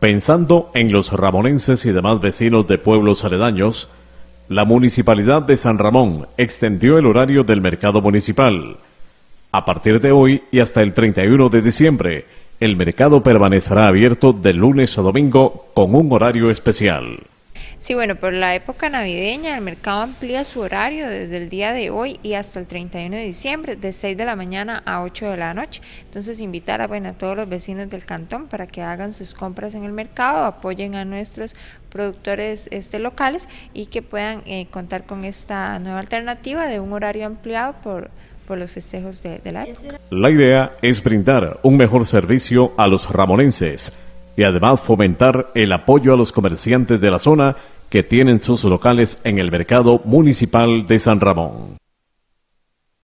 Pensando en los ramonenses y demás vecinos de pueblos aledaños, la Municipalidad de San Ramón extendió el horario del mercado municipal. A partir de hoy y hasta el 31 de diciembre, el mercado permanecerá abierto de lunes a domingo con un horario especial. Sí, bueno, por la época navideña el mercado amplía su horario desde el día de hoy y hasta el 31 de diciembre, de 6 de la mañana a 8 de la noche. Entonces invitar a, bueno, a todos los vecinos del cantón para que hagan sus compras en el mercado, apoyen a nuestros productores este, locales y que puedan eh, contar con esta nueva alternativa de un horario ampliado por, por los festejos de, de la época. La idea es brindar un mejor servicio a los ramonenses y además fomentar el apoyo a los comerciantes de la zona que tienen sus locales en el mercado municipal de San Ramón.